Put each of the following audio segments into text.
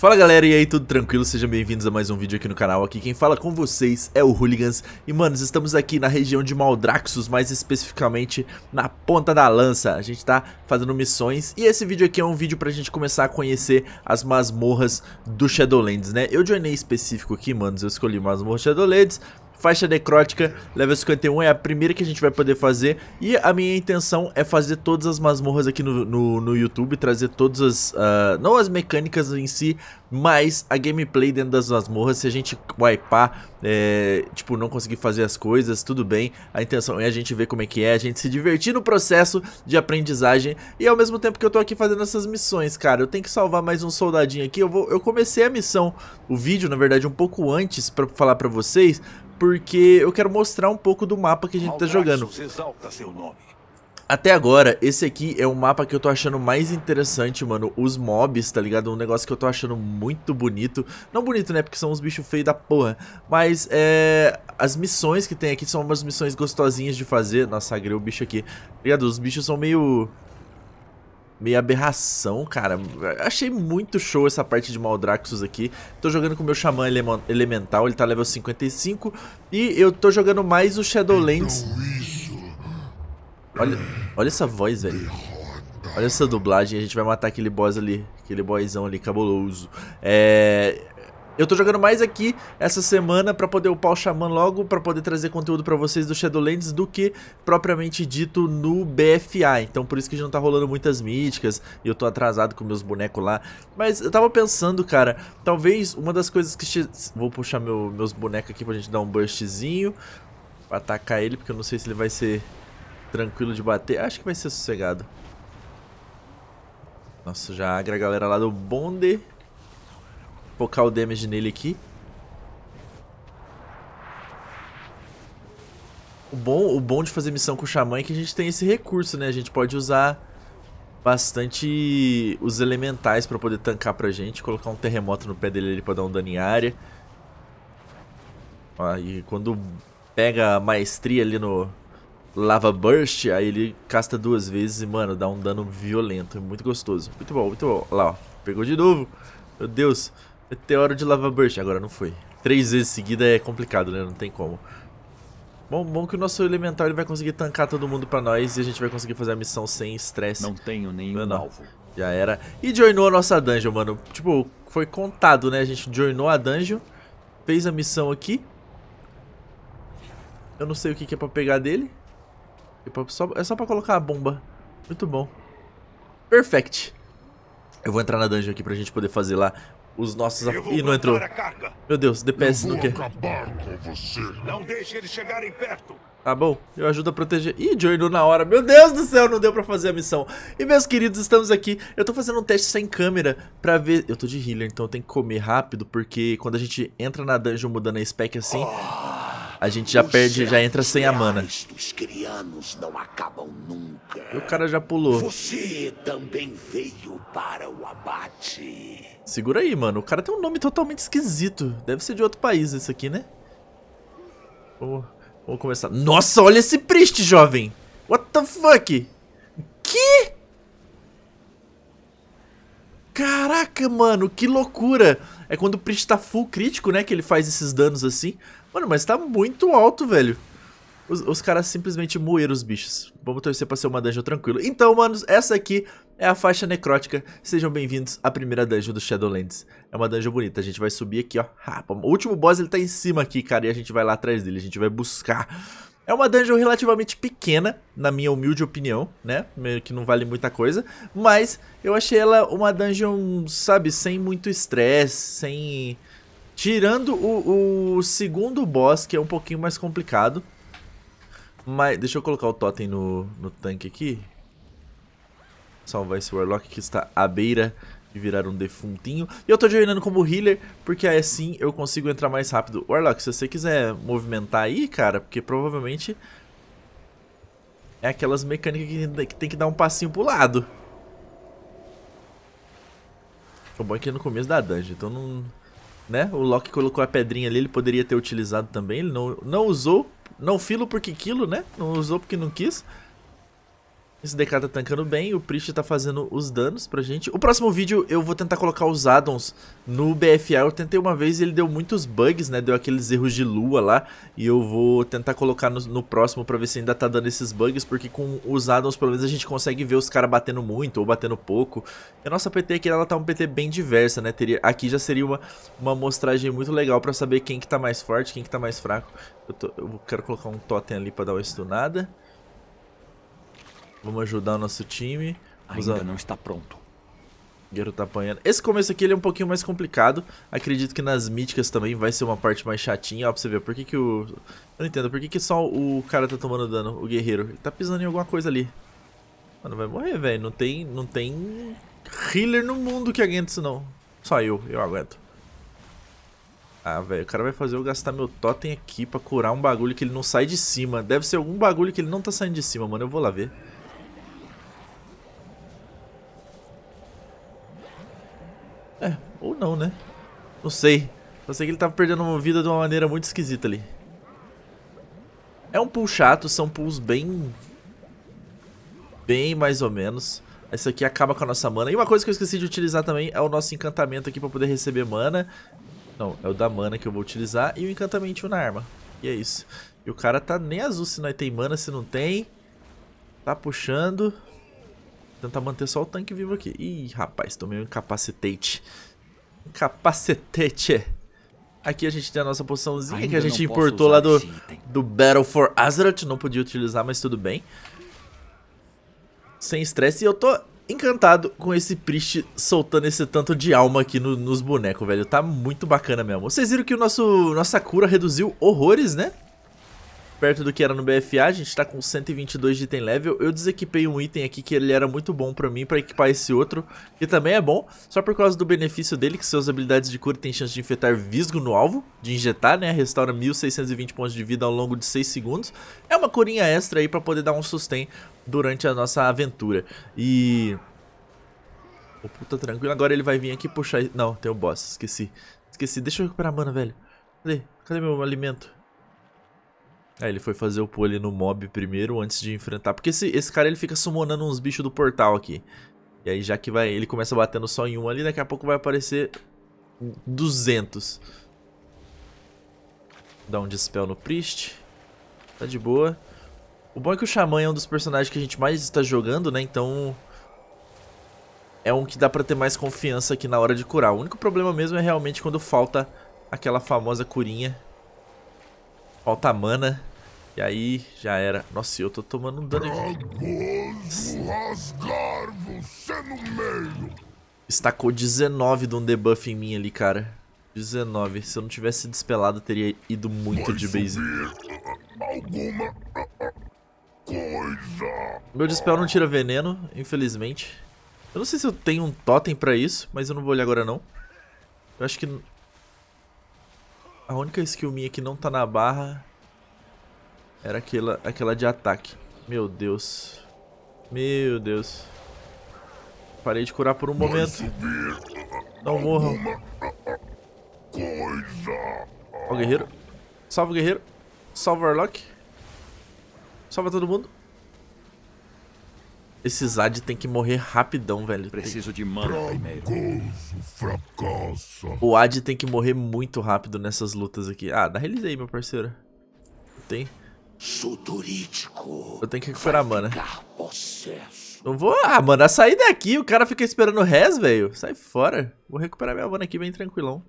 Fala galera, e aí, tudo tranquilo? Sejam bem-vindos a mais um vídeo aqui no canal. Aqui quem fala com vocês é o Hooligans. E, manos, estamos aqui na região de Maldraxxus, mais especificamente na Ponta da Lança. A gente tá fazendo missões e esse vídeo aqui é um vídeo pra gente começar a conhecer as masmorras do Shadowlands, né? Eu joinei específico aqui, manos, eu escolhi masmorra Shadowlands, Faixa Necrótica, level 51, é a primeira que a gente vai poder fazer. E a minha intenção é fazer todas as masmorras aqui no, no, no YouTube, trazer todas as... Uh, não as mecânicas em si, mas a gameplay dentro das masmorras. Se a gente wipear, é, tipo, não conseguir fazer as coisas, tudo bem. A intenção é a gente ver como é que é, a gente se divertir no processo de aprendizagem. E ao mesmo tempo que eu tô aqui fazendo essas missões, cara, eu tenho que salvar mais um soldadinho aqui. Eu, vou, eu comecei a missão, o vídeo, na verdade, um pouco antes pra falar pra vocês porque eu quero mostrar um pouco do mapa que a gente está jogando. Até agora, esse aqui é o mapa que eu tô achando mais interessante, mano. Os mobs, tá ligado? Um negócio que eu tô achando muito bonito. Não bonito, né? Porque são uns bichos feios da porra. Mas, é... As missões que tem aqui são umas missões gostosinhas de fazer. Nossa, agrei o bicho aqui. Tá ligado? Os bichos são meio meio aberração, cara. Achei muito show essa parte de Maldraxxus aqui. Tô jogando com o meu Xamã ele Elemental, ele tá level 55. E eu tô jogando mais o Shadowlands. Então olha, olha essa voz, velho. Olha essa dublagem, a gente vai matar aquele boss ali, aquele boyzão ali, cabuloso. É... Eu tô jogando mais aqui essa semana pra poder upar o Xamã logo, pra poder trazer conteúdo pra vocês do Shadowlands do que propriamente dito no BFA. Então por isso que já não tá rolando muitas míticas e eu tô atrasado com meus bonecos lá. Mas eu tava pensando, cara, talvez uma das coisas que... Vou puxar meu, meus bonecos aqui pra gente dar um burstzinho, atacar ele, porque eu não sei se ele vai ser tranquilo de bater. Acho que vai ser sossegado. Nossa, já agra a galera lá do bonde focar o damage nele aqui. O bom, o bom de fazer missão com o Xamã é que a gente tem esse recurso, né? A gente pode usar bastante os elementais para poder tancar pra gente. Colocar um terremoto no pé dele ali pra dar um dano em área. Ó, e quando pega a maestria ali no Lava Burst, aí ele casta duas vezes e, mano, dá um dano violento. É muito gostoso. Muito bom, muito bom. Lá, ó. Pegou de novo. Meu Deus. Meteoro é de lava burst. Agora não foi. Três vezes seguida é complicado, né? Não tem como. Bom, bom que o nosso elemental ele vai conseguir tancar todo mundo pra nós e a gente vai conseguir fazer a missão sem estresse. Não tenho nenhum alvo. Já era. E joinou a nossa dungeon, mano. Tipo, foi contado, né? A gente joinou a dungeon, fez a missão aqui. Eu não sei o que, que é pra pegar dele. É, só, é só pra colocar a bomba. Muito bom. Perfect. Eu vou entrar na dungeon aqui pra gente poder fazer lá os nossos... Ih, não entrou. Meu Deus, DPS não quer. Não deixe eles chegarem perto. Tá bom, eu ajudo a proteger. Ih, Joyno na hora. Meu Deus do céu, não deu pra fazer a missão. E meus queridos, estamos aqui. Eu tô fazendo um teste sem câmera pra ver... Eu tô de healer, então eu tenho que comer rápido, porque quando a gente entra na dungeon mudando a spec assim... Oh a gente já perde, já entra sem a mana. crianos não acabam nunca. E o cara já pulou. Você também veio para o abate. Segura aí, mano. O cara tem um nome totalmente esquisito. Deve ser de outro país esse aqui, né? Vamos, vamos começar. Nossa, olha esse priest, jovem. What the fuck? Que? Caraca, mano, que loucura. É quando o priest tá full crítico, né? Que ele faz esses danos assim. Mano, mas tá muito alto, velho. Os, os, caras simplesmente moeram os bichos. Vamos torcer pra ser uma dungeon tranquila. Então, manos, essa aqui é a faixa necrótica. Sejam bem-vindos à primeira dungeon do Shadowlands. É uma dungeon bonita. A gente vai subir aqui, ó. O último boss, ele tá em cima aqui, cara. E a gente vai lá atrás dele. A gente vai buscar. É uma dungeon relativamente pequena, na minha humilde opinião, né? Meio que não vale muita coisa. Mas eu achei ela uma dungeon, sabe, sem muito estresse, sem Tirando o, o, segundo boss, que é um pouquinho mais complicado. Mas deixa eu colocar o totem no, no tanque aqui. Salvar esse Warlock que está à beira de virar um defuntinho. E eu estou jogando como healer, porque aí assim eu consigo entrar mais rápido. Warlock, se você quiser movimentar aí, cara, porque provavelmente é aquelas mecânicas que, que tem que dar um passinho pro lado. O bom é que é no começo da dungeon, então não né? O Loki colocou a pedrinha ali, ele poderia ter utilizado também, ele não, não usou. Não filo porque quilo, né? Não usou porque não quis. Esse DK tá tancando bem, o Priest tá fazendo os danos pra gente. O próximo vídeo eu vou tentar colocar os addons no BFA. Eu tentei uma vez e ele deu muitos bugs, né? Deu aqueles erros de lua lá. E eu vou tentar colocar no, no próximo pra ver se ainda tá dando esses bugs. Porque com os addons, pelo menos, a gente consegue ver os caras batendo muito ou batendo pouco. E a nossa PT aqui, ela tá um PT bem diversa, né? Teria, aqui já seria uma, uma mostragem muito legal pra saber quem que tá mais forte, quem que tá mais fraco. Eu, tô, eu quero colocar um totem ali pra dar uma stunada. Vamos ajudar o nosso time. Vamos Ainda a... não está pronto. Guerreiro tá apanhando. Esse começo aqui ele é um pouquinho mais complicado. Acredito que nas míticas também vai ser uma parte mais chatinha. Ó, pra você ver por que que o... Eu não entendo. Por que que só o cara tá tomando dano, o guerreiro? Ele tá pisando em alguma coisa ali. Mano, vai morrer, velho. Não tem... Não tem... Healer no mundo que aguenta isso, não. Só eu. Eu aguento. Ah, velho. O cara vai fazer eu gastar meu totem aqui pra curar um bagulho que ele não sai de cima. Deve ser algum bagulho que ele não tá saindo de cima, mano. Eu vou lá ver. Ou não, né? Não sei. Só sei que ele tava perdendo uma vida de uma maneira muito esquisita ali. É um pull chato, são pulls bem... Bem mais ou menos. esse aqui acaba com a nossa mana. E uma coisa que eu esqueci de utilizar também é o nosso encantamento aqui pra poder receber mana. Não, é o da mana que eu vou utilizar e o encantamento na arma. E é isso. E o cara tá nem azul se nós tem mana, se não tem. Tá puxando. Tentar manter só o tanque vivo aqui. Ih, rapaz, tomei um incapacitate. Capacetete. Aqui a gente tem a nossa poçãozinha Ainda que a gente importou lá do, do Battle for Azeroth. Não podia utilizar, mas tudo bem. Sem estresse. E eu tô encantado com esse Priest soltando esse tanto de alma aqui no, nos bonecos, velho. Tá muito bacana mesmo. Vocês viram que o nosso, nossa cura reduziu horrores, né? perto do que era no BFA, a gente tá com 122 de item level. Eu desequipei um item aqui que ele era muito bom pra mim, pra equipar esse outro, que também é bom, só por causa do benefício dele, que suas habilidades de cura tem chance de infectar visgo no alvo, de injetar, né, restaura 1620 pontos de vida ao longo de 6 segundos. É uma corinha extra aí pra poder dar um sustain durante a nossa aventura. E... O oh, puta tranquilo, agora ele vai vir aqui puxar... Não, tem o boss, esqueci. Esqueci, deixa eu recuperar a mana, velho. Cadê? Cadê meu alimento? É, ele foi fazer o pole no mob primeiro antes de enfrentar. Porque esse, esse cara ele fica summonando uns bichos do portal aqui. E aí já que vai, ele começa batendo só em um ali, daqui a pouco vai aparecer 200. Dá um dispel no Priest. Tá de boa. O bom é que o Xamã é um dos personagens que a gente mais está jogando, né? Então é um que dá pra ter mais confiança aqui na hora de curar. O único problema mesmo é realmente quando falta aquela famosa curinha. Falta mana. E aí, já era. Nossa, eu tô tomando um dano rasgar você no meio. Estacou 19 de um debuff em mim ali, cara. 19. Se eu não tivesse despelado, teria ido muito Vai de base. Alguma ah, ah, coisa. Meu dispel não tira veneno, infelizmente. Eu não sei se eu tenho um totem pra isso, mas eu não vou olhar agora não. Eu acho que... A única skill minha que não tá na barra era aquela, aquela de ataque. Meu Deus. Meu Deus. Parei de curar por um momento. Não morram. Coisa. Ó o guerreiro. Salva o guerreiro. Salva o Warlock. Salva todo mundo. Esse Zad tem que morrer rapidão, velho. Preciso de mana primeiro. Fracasso. O Ad tem que morrer muito rápido nessas lutas aqui. Ah, dá release aí, meu parceiro. Tem. Suturítico. Eu tenho que recuperar a mana. Não vou... Ah, mano, a sair daqui, o cara fica esperando o res, velho. Sai fora. Vou recuperar minha mana aqui bem tranquilão.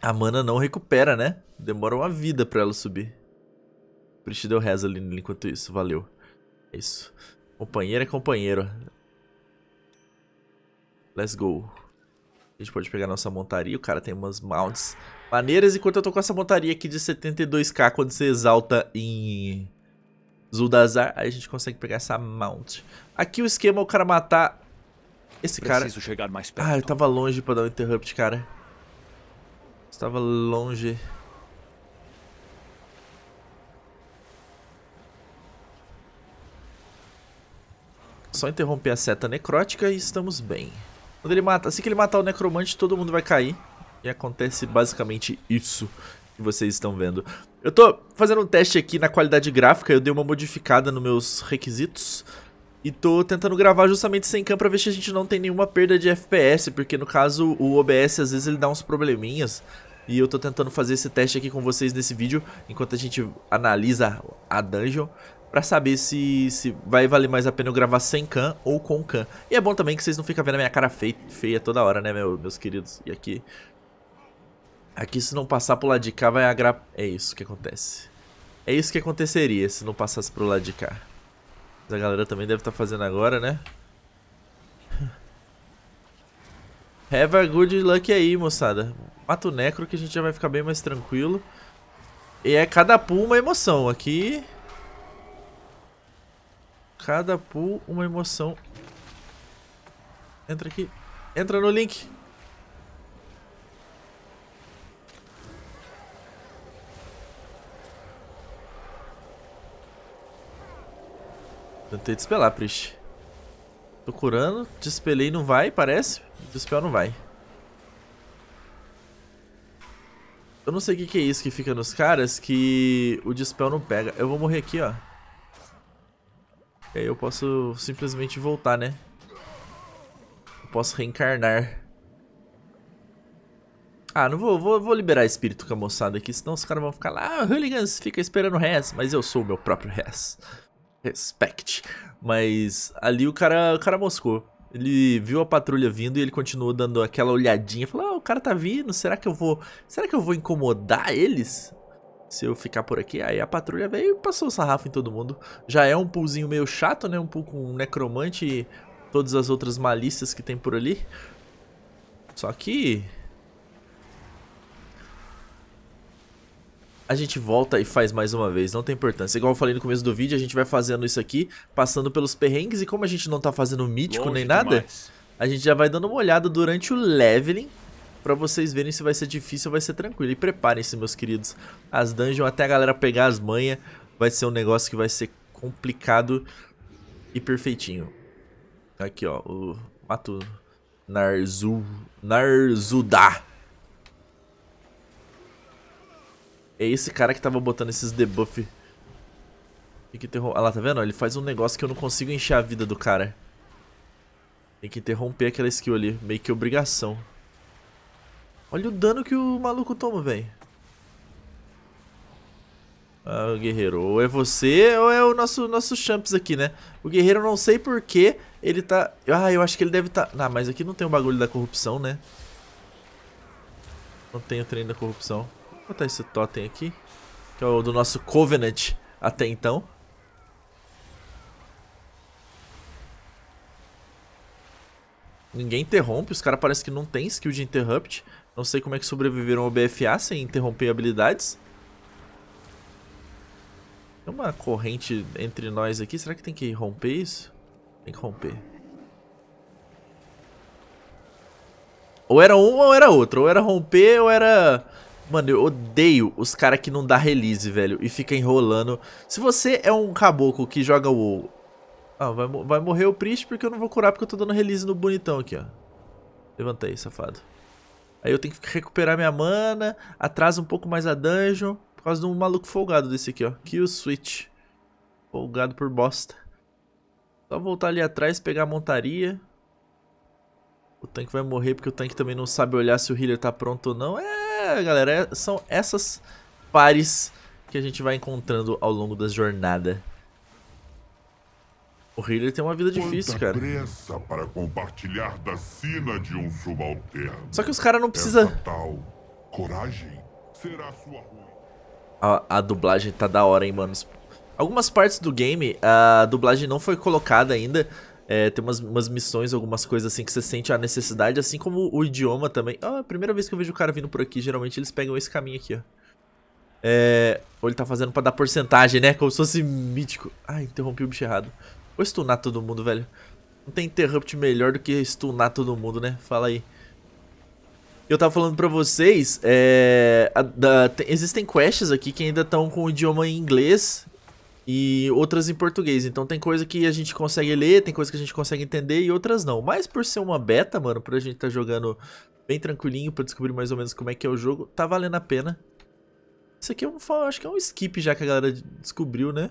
A mana não recupera, né? Demora uma vida pra ela subir. Prist deu res ali enquanto isso, valeu. É isso. Companheiro é companheiro. Let's go. A gente pode pegar nossa montaria. O cara tem umas mounts maneiras. Enquanto eu tô com essa montaria aqui de 72k, quando você exalta em Zuldazar, aí a gente consegue pegar essa mount. Aqui o esquema é o cara matar esse cara. chegar mais perto. Ah, eu então. tava longe pra dar um interrupt, cara. Estava longe. Só interromper a seta necrótica e estamos bem. Quando ele mata, assim que ele matar o necromante, todo mundo vai cair. E acontece basicamente isso que vocês estão vendo. Eu tô fazendo um teste aqui na qualidade gráfica, eu dei uma modificada nos meus requisitos. E tô tentando gravar justamente sem cam pra ver se a gente não tem nenhuma perda de FPS, porque no caso o OBS às vezes ele dá uns probleminhas. E eu tô tentando fazer esse teste aqui com vocês nesse vídeo, enquanto a gente analisa a dungeon para saber se, se vai valer mais a pena eu gravar sem can ou com can. E é bom também que vocês não ficam vendo a minha cara feia, feia toda hora, né, meu, meus queridos? E aqui... Aqui se não passar pro lado de cá vai agra... É isso que acontece. É isso que aconteceria se não passasse pro lado de cá. Mas a galera também deve estar tá fazendo agora, né? Have a good luck aí, moçada. Mata o Necro que a gente já vai ficar bem mais tranquilo. E é cada pulo uma emoção. Aqui cada pool uma emoção. Entra aqui. Entra no link. Tentei despelar, Prish. Tô curando. Despelei não vai, parece. Despel não vai. Eu não sei o que, que é isso que fica nos caras que o dispel não pega. Eu vou morrer aqui, ó aí é, eu posso simplesmente voltar, né? Eu posso reencarnar. Ah, não vou, vou, vou liberar espírito com a moçada aqui, senão os caras vão ficar lá, ah, hooligans, fica esperando o res, mas eu sou o meu próprio res. Respect. Mas ali o cara, o cara moscou. Ele viu a patrulha vindo e ele continuou dando aquela olhadinha, falou: "Ah, o cara tá vindo, será que eu vou, será que eu vou incomodar eles?" Se eu ficar por aqui, aí a patrulha veio e passou o sarrafo em todo mundo. Já é um poolzinho meio chato, né? Um pool com um necromante e todas as outras malícias que tem por ali. Só que... A gente volta e faz mais uma vez, não tem importância. Igual eu falei no começo do vídeo, a gente vai fazendo isso aqui, passando pelos perrengues. E como a gente não tá fazendo mítico Longe nem demais. nada, a gente já vai dando uma olhada durante o leveling para vocês verem se vai ser difícil ou vai ser tranquilo. E preparem-se, meus queridos. As dungeons, até a galera pegar as manhas, vai ser um negócio que vai ser complicado e perfeitinho. Aqui, ó, o Mato Narzu... Narzudá. É esse cara que tava botando esses debuff. Tem que interromper... Ah lá, tá vendo? Ele faz um negócio que eu não consigo encher a vida do cara. Tem que interromper aquela skill ali. Meio que obrigação. Olha o dano que o maluco toma, velho. Ah, guerreiro. Ou é você ou é o nosso, nosso champs aqui, né? O guerreiro, não sei porquê, ele tá... Ah, eu acho que ele deve tá... Ah, mas aqui não tem o bagulho da corrupção, né? Não tem o trem da corrupção. Vou botar esse totem aqui. Que é o do nosso Covenant até então. Ninguém interrompe. Os caras parecem que não tem skill de interrupt. Não sei como é que sobreviveram ao BFA sem interromper habilidades. Tem uma corrente entre nós aqui. Será que tem que romper isso? Tem que romper. Ou era um ou era outro. Ou era romper ou era... Mano, eu odeio os caras que não dá release, velho. E fica enrolando. Se você é um caboclo que joga o... Ah, vai, vai morrer o Priest porque eu não vou curar porque eu tô dando release no bonitão aqui, ó. Levanta aí, safado. Aí eu tenho que recuperar minha mana, atrasa um pouco mais a dungeon, por causa de um maluco folgado desse aqui, ó. Kill Switch. Folgado por bosta. Só voltar ali atrás, pegar a montaria. O tanque vai morrer porque o tanque também não sabe olhar se o healer tá pronto ou não. É, galera, é, são essas pares que a gente vai encontrando ao longo da jornada. O rei tem uma vida Quanta difícil, cara. pressa para compartilhar da sina de um subalterno. Só que os caras não precisam... tal coragem será sua A, a dublagem tá da hora, hein, mano. Algumas partes do game, a dublagem não foi colocada ainda. É, tem umas, umas, missões, algumas coisas assim que você sente a necessidade, assim como o idioma também. Ah, a primeira vez que eu vejo o cara vindo por aqui, geralmente eles pegam esse caminho aqui, ó. É, ou ele tá fazendo pra dar porcentagem, né? Como se fosse mítico. Ah, interrompi o bicho errado. Vou stunar todo mundo, velho. Não tem interrupt melhor do que stunar todo mundo, né? Fala aí. Eu tava falando pra vocês, é, a, da, tem, existem quests aqui que ainda estão com o idioma em inglês e outras em português. Então tem coisa que a gente consegue ler, tem coisa que a gente consegue entender e outras não. Mas por ser uma beta, mano, pra gente tá jogando bem tranquilinho pra descobrir mais ou menos como é que é o jogo, tá valendo a pena. Isso aqui é um, acho que é um skip já que a galera descobriu, né?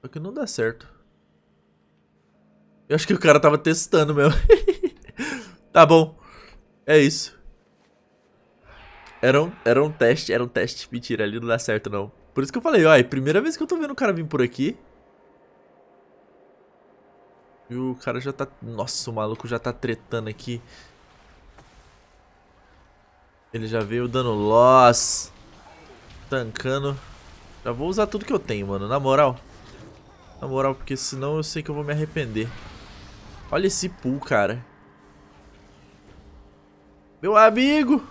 Só é que não dá certo. Eu acho que o cara tava testando mesmo. tá bom. É isso. Era um, era um teste, era um teste. Mentira, ali não dá certo não. Por isso que eu falei, ó, é a primeira vez que eu tô vendo o cara vir por aqui. E o cara já tá... Nossa, o maluco já tá tretando aqui. Ele já veio dando loss. Tancando. Já vou usar tudo que eu tenho, mano. Na moral. Na moral, porque senão eu sei que eu vou me arrepender. Olha esse pool, cara. Meu amigo!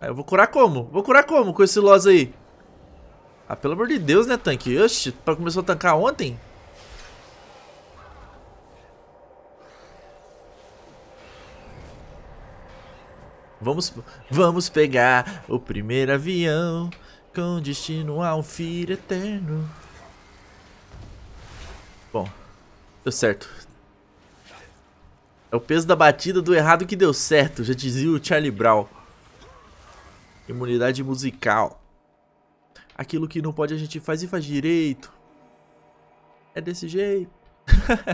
Ah, eu vou curar como? Vou curar como com esse Loz aí? Ah, pelo amor de Deus, né, tanque? Oxi, começou a tancar ontem? Vamos, vamos pegar o primeiro avião com destino a um filho eterno. Bom, deu certo. É o peso da batida do errado que deu certo, já dizia o Charlie Brown. Imunidade musical. Aquilo que não pode a gente faz e faz direito. É desse jeito.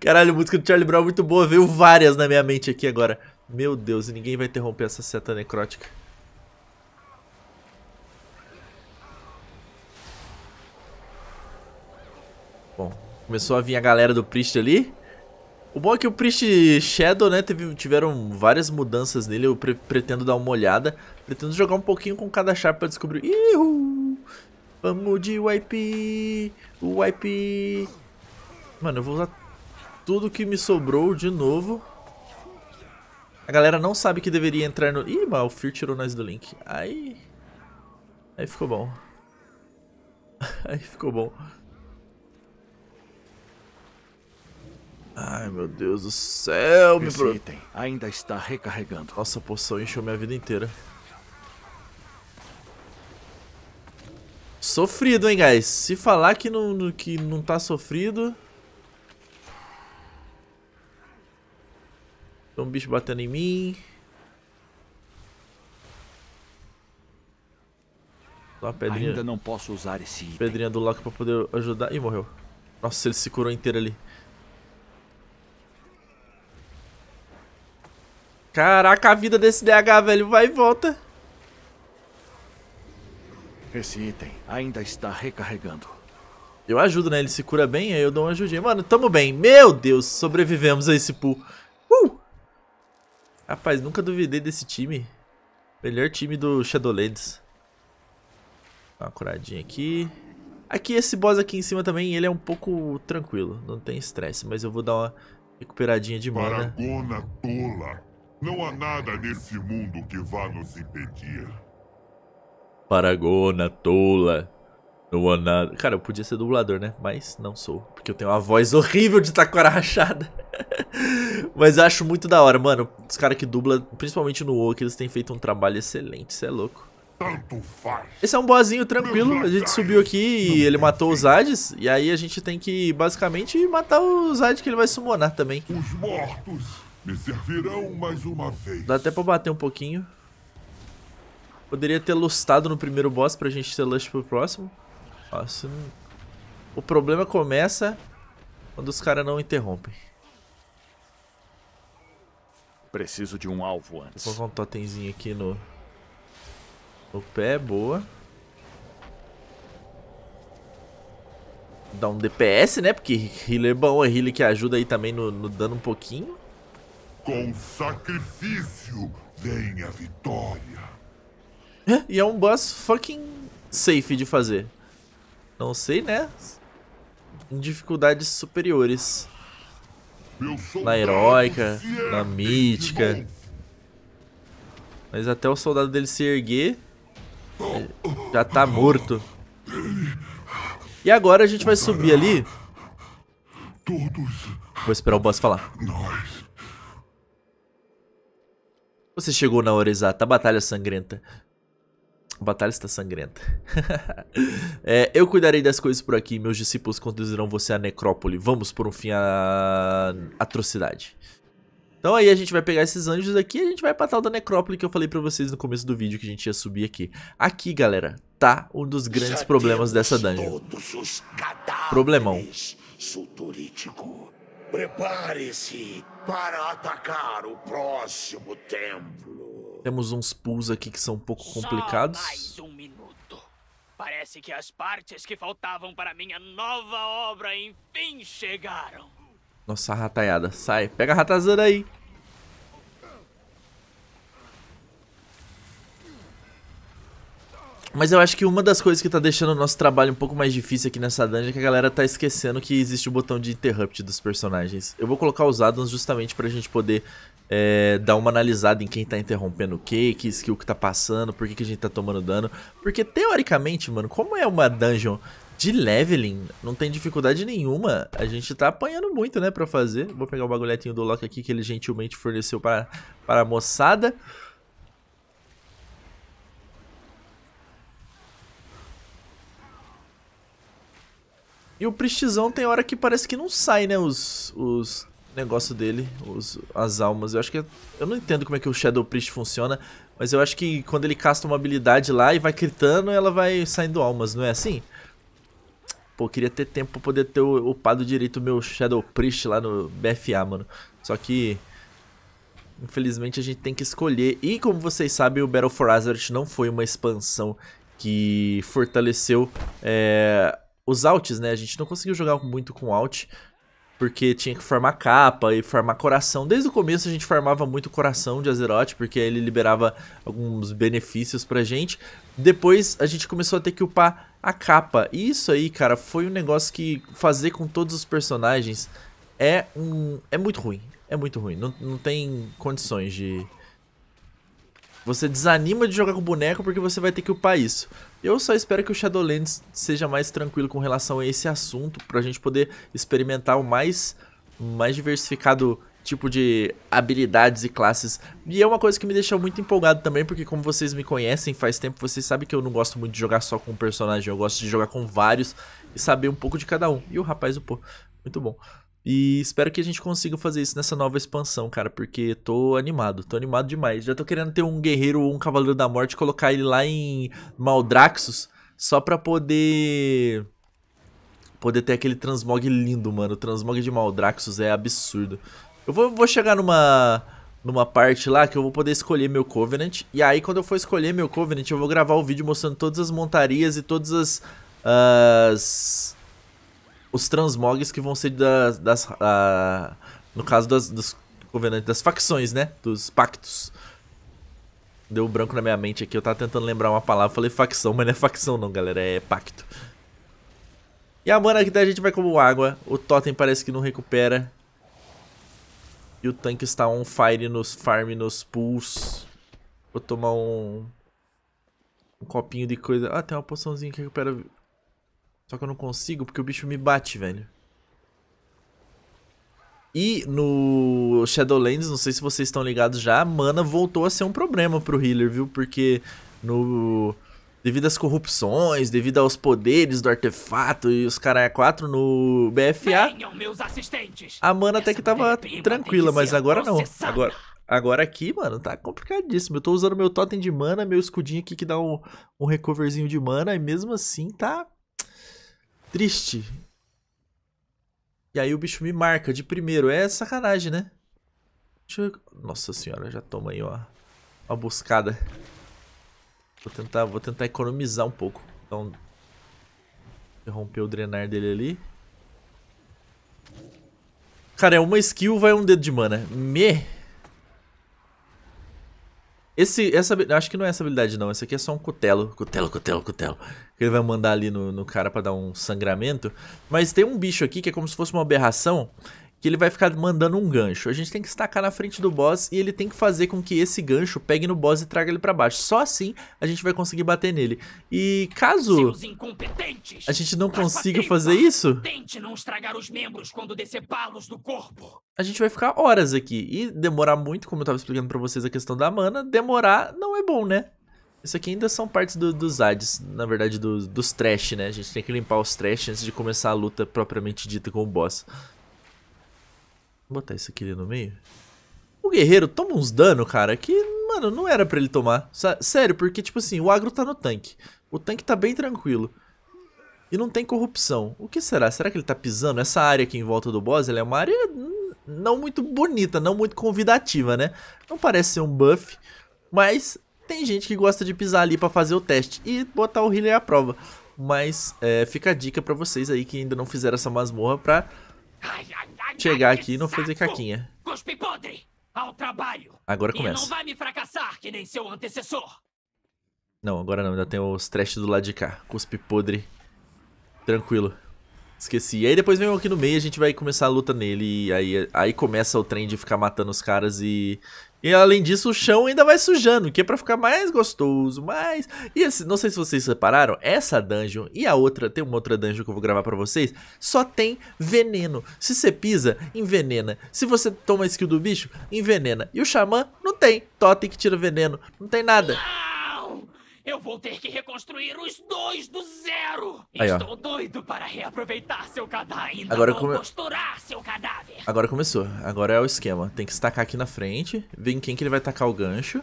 Caralho, música do Charlie Brown é muito boa, veio várias na minha mente aqui agora. Meu Deus, e ninguém vai interromper essa seta necrótica. Bom, começou a vir a galera do Priest ali. O bom é que o Priest Shadow, né, teve, tiveram várias mudanças nele, eu pre pretendo dar uma olhada. Pretendo jogar um pouquinho com cada char pra descobrir... Ihu! Vamos de wipe! Wipe! Mano, eu vou usar tudo que me sobrou de novo. A galera não sabe que deveria entrar no... Ih, mas o Fear tirou nós do Link. Aí... Aí ficou bom. Aí ficou bom. Ai, meu Deus do céu, Esse me item ainda está recarregando. Nossa, a poção encheu minha vida inteira. Sofrido, hein, guys? Se falar que não, que não tá sofrido... Tem um bicho batendo em mim. Uma pedrinha. Ainda não posso usar esse item. Pedrinha do Loki pra poder ajudar. Ih, morreu. Nossa, ele se curou inteiro ali. Caraca, a vida desse DH, velho, vai e volta. Esse item ainda está recarregando. Eu ajudo, né? Ele se cura bem, aí eu dou uma ajudinha. Mano, tamo bem. Meu Deus, sobrevivemos a esse pool. Uh! Rapaz, nunca duvidei desse time. Melhor time do Shadowlands. Dá uma curadinha aqui. Aqui, esse boss aqui em cima também, ele é um pouco tranquilo. Não tem estresse, mas eu vou dar uma recuperadinha de mana. Paragona tola, não há nada nesse mundo que vá nos impedir. Paragona, tola. Não há nada. Cara, eu podia ser dublador, né? Mas não sou. Porque eu tenho uma voz horrível de taquara rachada. Mas eu acho muito da hora, mano. Os caras que dublam, principalmente no Woke, eles têm feito um trabalho excelente. Isso é louco. Tanto faz. Esse é um boazinho tranquilo. A gente subiu aqui e ele matou os Hades. E aí a gente tem que, basicamente, matar os Hades que ele vai summonar também. Os mortos me servirão mais uma vez. Dá até pra bater um pouquinho. Poderia ter lustado no primeiro boss pra gente ter lush pro próximo. Nossa, o problema começa quando os caras não interrompem. Preciso de um alvo antes. Vou colocar um totemzinho aqui no... No pé, boa. Dá um DPS, né? Porque healer é bom é healer que ajuda aí também no, no dano um pouquinho. Com sacrifício vem a vitória. É, e é um boss fucking safe de fazer. Não sei, né? Em dificuldades superiores. Na heróica, na mítica. Mas até o soldado dele se erguer, já tá morto. E agora a gente vai subir ali. Vou esperar o boss falar. Nós você chegou na hora exata. A batalha sangrenta. A batalha está sangrenta. é, eu cuidarei das coisas por aqui. Meus discípulos conduzirão você à necrópole. Vamos por um fim à atrocidade. Então aí a gente vai pegar esses anjos aqui e a gente vai pra tal da necrópole que eu falei pra vocês no começo do vídeo que a gente ia subir aqui. Aqui, galera, tá um dos grandes Já problemas dessa dungeon. Problemão. Sudorítico. Prepare-se para atacar o próximo templo. Temos uns pulls aqui que são um pouco complicados. mais um minuto. Parece que as partes que faltavam para minha nova obra enfim chegaram. Nossa, rataiada. Sai. Pega a ratazana aí. Mas eu acho que uma das coisas que tá deixando o nosso trabalho um pouco mais difícil aqui nessa dungeon é que a galera tá esquecendo que existe o botão de interrupt dos personagens. Eu vou colocar os addons justamente pra gente poder é, dar uma analisada em quem tá interrompendo o que, que skill que tá passando, por que, que a gente tá tomando dano. Porque teoricamente, mano, como é uma dungeon de leveling, não tem dificuldade nenhuma. A gente tá apanhando muito, né, pra fazer. Vou pegar o bagulhetinho do Loki aqui que ele gentilmente forneceu para, para moçada. E o Pristizão tem hora que parece que não sai, né? Os, os negócio dele, os, as almas. Eu acho que. Eu não entendo como é que o Shadow Priest funciona, mas eu acho que quando ele casta uma habilidade lá e vai gritando, ela vai saindo almas, não é assim? Pô, queria ter tempo pra poder ter upado direito o meu Shadow Priest lá no BFA, mano. Só que. Infelizmente a gente tem que escolher. E como vocês sabem, o Battle for Azeroth não foi uma expansão que fortaleceu. É os alts, né? A gente não conseguiu jogar muito com alt, porque tinha que farmar capa e farmar coração. Desde o começo a gente farmava muito coração de Azeroth, porque ele liberava alguns benefícios pra gente. Depois a gente começou a ter que upar a capa. E isso aí, cara, foi um negócio que fazer com todos os personagens é um. é muito ruim. É muito ruim. Não, não tem condições de. Você desanima de jogar com boneco porque você vai ter que upar isso. Eu só espero que o Shadowlands seja mais tranquilo com relação a esse assunto, pra gente poder experimentar o mais, mais diversificado tipo de habilidades e classes. E é uma coisa que me deixa muito empolgado também, porque como vocês me conhecem faz tempo, vocês sabem que eu não gosto muito de jogar só com um personagem, eu gosto de jogar com vários e saber um pouco de cada um. E o rapaz, o pô, muito bom. E espero que a gente consiga fazer isso nessa nova expansão, cara, porque tô animado, tô animado demais. Já tô querendo ter um guerreiro ou um cavaleiro da morte, colocar ele lá em Maldraxxus, só pra poder... Poder ter aquele transmog lindo, mano. O transmog de Maldraxxus é absurdo. Eu vou, vou chegar numa numa parte lá que eu vou poder escolher meu Covenant. E aí, quando eu for escolher meu Covenant, eu vou gravar o vídeo mostrando todas as montarias e todas as. as os transmogs que vão ser das. das no caso das, dos governantes, das facções, né? Dos pactos. Deu branco na minha mente aqui, eu tava tentando lembrar uma palavra, falei facção, mas não é facção não, galera, é pacto. E a mana aqui da gente vai como água, o totem parece que não recupera. E o tanque está on fire nos farm, nos pools. Vou tomar um... Um copinho de coisa... Ah, tem uma poçãozinha que recupera só que eu não consigo porque o bicho me bate, velho. E no Shadowlands, não sei se vocês estão ligados já, a mana voltou a ser um problema pro healer, viu? Porque no devido às corrupções, devido aos poderes do artefato e os caras 4 é no BFA, Venham, a mana até que tava é tranquila, mas agora processada. não. Agora, agora aqui, mano, tá complicadíssimo. Eu tô usando meu totem de mana, meu escudinho aqui que dá um, um recoverzinho de mana e mesmo assim tá triste. E aí o bicho me marca de primeiro. É sacanagem, né? Eu... Nossa senhora, já toma aí, ó. Uma buscada. Vou tentar, vou tentar economizar um pouco. Então, interromper o drenar dele ali. Cara, é uma skill, vai um dedo de mana. Me... Esse, essa, acho que não é essa habilidade, não. Essa aqui é só um cutelo. Cutelo, cutelo, cutelo. Que ele vai mandar ali no, no cara pra dar um sangramento. Mas tem um bicho aqui que é como se fosse uma aberração que ele vai ficar mandando um gancho. A gente tem que estacar na frente do boss e ele tem que fazer com que esse gancho pegue no boss e traga ele para baixo. Só assim a gente vai conseguir bater nele. E caso a gente não consiga fazer isso, a gente vai ficar horas aqui e demorar muito, como eu tava explicando para vocês a questão da mana, demorar não é bom, né? Isso aqui ainda são partes do, dos ads, na verdade do, dos trash, né? A gente tem que limpar os trash antes de começar a luta propriamente dita com o boss. Vou botar isso aqui ali no meio. O guerreiro toma uns dano, cara, que, mano, não era pra ele tomar. Sério, porque, tipo assim, o agro tá no tanque. O tanque tá bem tranquilo. E não tem corrupção. O que será? Será que ele tá pisando? Essa área aqui em volta do boss, ela é uma área não muito bonita, não muito convidativa, né? Não parece ser um buff, mas tem gente que gosta de pisar ali pra fazer o teste e botar o healer à prova. Mas é, fica a dica pra vocês aí que ainda não fizeram essa masmorra pra chegar aqui e não fazer caquinha. Cuspe podre! Ao trabalho! Agora começa. não vai me fracassar que nem seu antecessor. Não, agora não. Ainda tem os trash do lado de cá. Cuspe podre. Tranquilo. Esqueci. E aí depois vem aqui no meio, a gente vai começar a luta nele. E aí, aí começa o trem de ficar matando os caras e. E além disso, o chão ainda vai sujando, que é pra ficar mais gostoso, mais. E esse, não sei se vocês repararam, essa dungeon e a outra, tem uma outra dungeon que eu vou gravar pra vocês, só tem veneno. Se você pisa, envenena. Se você toma a skill do bicho, envenena. E o xamã não tem totem que tira veneno. Não tem nada. Eu vou ter que reconstruir os dois do zero. Aí, Estou ó. doido para reaproveitar seu cadáver. Agora vou come... costurar seu cadáver. Agora começou. Agora é o esquema. Tem que estacar aqui na frente. Ver em quem que ele vai tacar o gancho.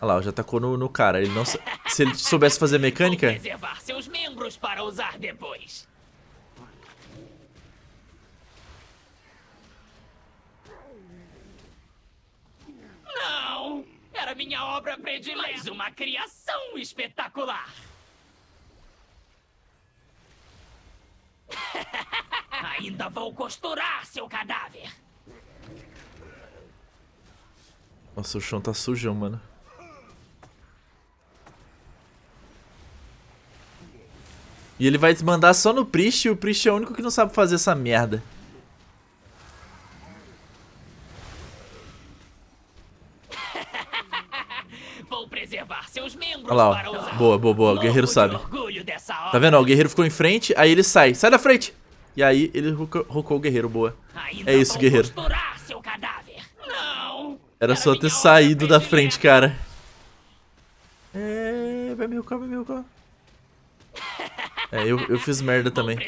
Olha lá, já tacou no, no cara. Ele não... Se ele soubesse fazer mecânica... Vou seus membros para usar depois. para minha obra predileta. Mais uma criação espetacular! Ainda vou costurar seu cadáver! Nossa, o chão tá sujão, mano. E ele vai mandar só no Priest e o Priest é o único que não sabe fazer essa merda. Olha lá, ó. Boa, boa, boa. O guerreiro sabe. Tá vendo? Ó, o guerreiro ficou em frente, aí ele sai. Sai da frente! E aí ele rocou o guerreiro, boa. é isso, guerreiro. Era só ter saído da frente, cara. É, vai me rocar, vai me rocar. É, eu, eu fiz merda também.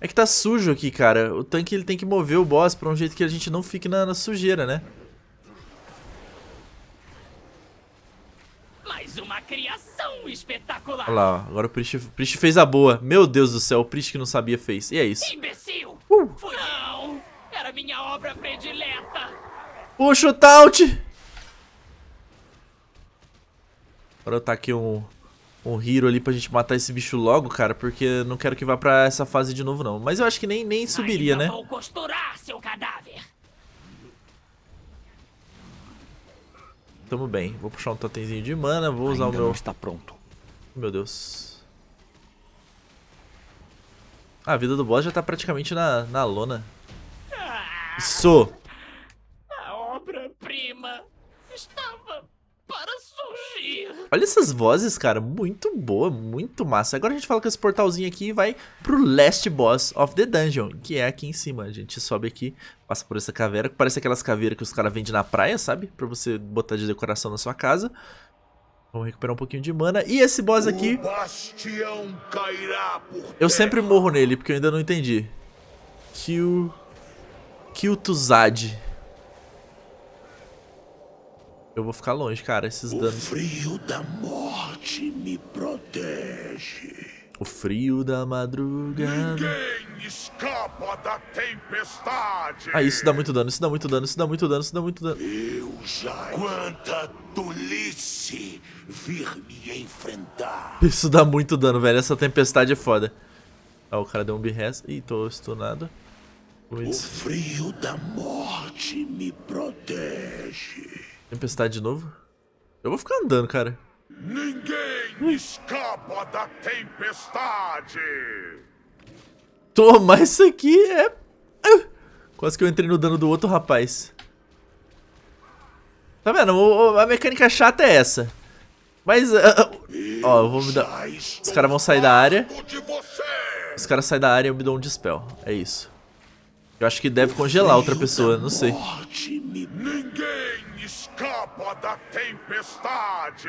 É que tá sujo aqui, cara. O tanque ele tem que mover o boss pra um jeito que a gente não fique na, na sujeira, né? uma criação espetacular. Olha lá, agora o Prish, Prish fez a boa. Meu Deus do céu, o Prish que não sabia fez. E é isso. Imbecil! Uh. Fui... Não! Era minha obra predileta. Puxa o taut! Agora eu tá aqui um, um Hero ali pra gente matar esse bicho logo, cara, porque não quero que vá pra essa fase de novo, não. Mas eu acho que nem, nem subiria, Ainda né? Vou costurar seu cadáver. Tamo bem. Vou puxar um totemzinho de mana, vou usar Ainda o meu... está pronto. Meu Deus. Ah, a vida do boss já tá praticamente na, na lona. Ah, Isso! A obra-prima estava para surgir. Olha essas vozes, cara, muito boa, muito massa. Agora a gente fala com esse portalzinho aqui e vai pro Last Boss of the Dungeon, que é aqui em cima. A gente sobe aqui, passa por essa caveira, que parece aquelas caveiras que os caras vendem na praia, sabe? Pra você botar de decoração na sua casa. Vamos recuperar um pouquinho de mana. E esse boss aqui... eu sempre morro nele, porque eu ainda não entendi. Kill... Kill Tuzad. Eu vou ficar longe, cara, esses o danos. O frio da morte me protege. O frio da madrugada. Ninguém escapa da tempestade. Ah, isso dá muito dano, isso dá muito dano, isso dá muito dano, isso dá muito dano. Eu já. Quanta tolice vir me enfrentar. Isso dá muito dano, velho. Essa tempestade é foda. Ah, o cara deu um birres. Ih, tô estunado. O frio da morte me protege. Tempestade de novo? Eu vou ficar andando, cara. Ninguém escapa da tempestade! Toma, isso aqui é... Ah! Quase que eu entrei no dano do outro rapaz. Tá vendo? a mecânica chata é essa. Mas... uh, ó, eu vou me dar... Os caras vão sair da área. Os caras saem da área e eu me dou um dispel. É isso. Eu acho que deve congelar outra pessoa, não sei. Ninguém capa da tempestade.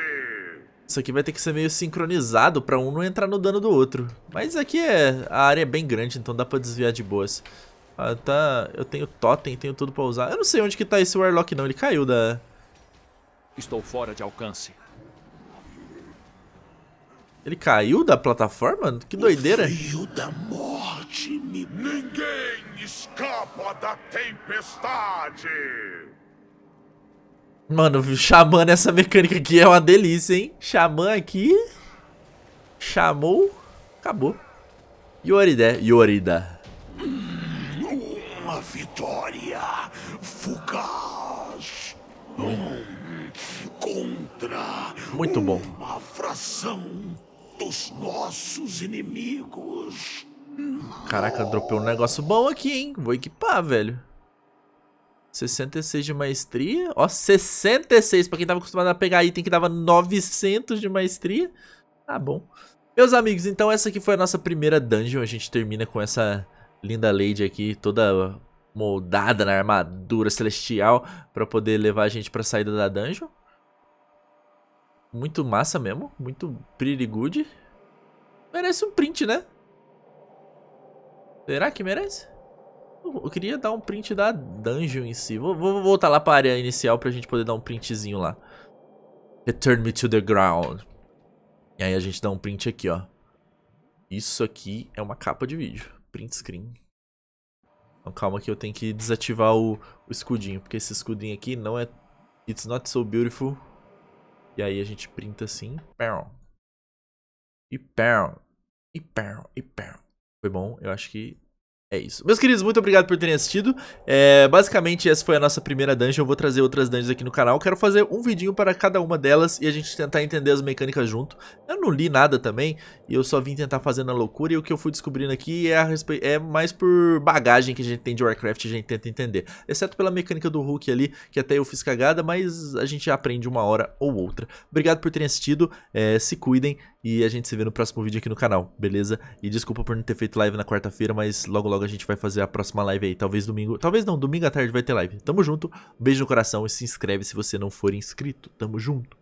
Isso aqui vai ter que ser meio sincronizado pra um não entrar no dano do outro. Mas aqui é a área é bem grande, então dá pra desviar de boas. Ah, tá... Eu tenho totem, tenho tudo pra usar. Eu não sei onde que tá esse Warlock não, ele caiu da... Estou fora de alcance. Ele caiu da plataforma? Que doideira. O da morte me... Ninguém escapa da tempestade! Mano, xamã nessa mecânica aqui é uma delícia, hein? Xamã aqui... Chamou... Acabou. Yoride, Yorida. Uma vitória fugaz. Contra Muito bom. uma fração dos nossos inimigos. Caraca, dropei um negócio bom aqui, hein? Vou equipar, velho. 66 de maestria. Ó, 66 pra quem tava acostumado a pegar item que dava 900 de maestria. Tá bom. Meus amigos, então essa aqui foi a nossa primeira dungeon. A gente termina com essa linda lady aqui, toda moldada na armadura celestial pra poder levar a gente pra saída da dungeon. Muito massa mesmo, muito pretty good. Merece um print, né? Será que merece? Eu queria dar um print da dungeon em si. Vou, vou voltar lá pra área inicial pra gente poder dar um printzinho lá. Return me to the ground. E aí a gente dá um print aqui, ó. Isso aqui é uma capa de vídeo. Print screen. Então calma que eu tenho que desativar o, o escudinho. Porque esse escudinho aqui não é... It's not so beautiful. E aí a gente printa assim. Perl. E perl. E perl. E perl. Foi bom. Eu acho que é isso. Meus queridos, muito obrigado por terem assistido. É, basicamente, essa foi a nossa primeira dungeon. Eu vou trazer outras dungeons aqui no canal. Quero fazer um vidinho para cada uma delas e a gente tentar entender as mecânicas junto. Eu não li nada também e eu só vim tentar fazer na loucura. E o que eu fui descobrindo aqui é, respe... é mais por bagagem que a gente tem de Warcraft e a gente tenta entender. Exceto pela mecânica do Hulk ali, que até eu fiz cagada, mas a gente aprende uma hora ou outra. Obrigado por terem assistido. É, se cuidem e a gente se vê no próximo vídeo aqui no canal, beleza? E desculpa por não ter feito live na quarta-feira, mas logo logo a gente vai fazer a próxima live aí. Talvez domingo, talvez não, domingo à tarde vai ter live. Tamo junto, beijo no coração e se inscreve se você não for inscrito. Tamo junto.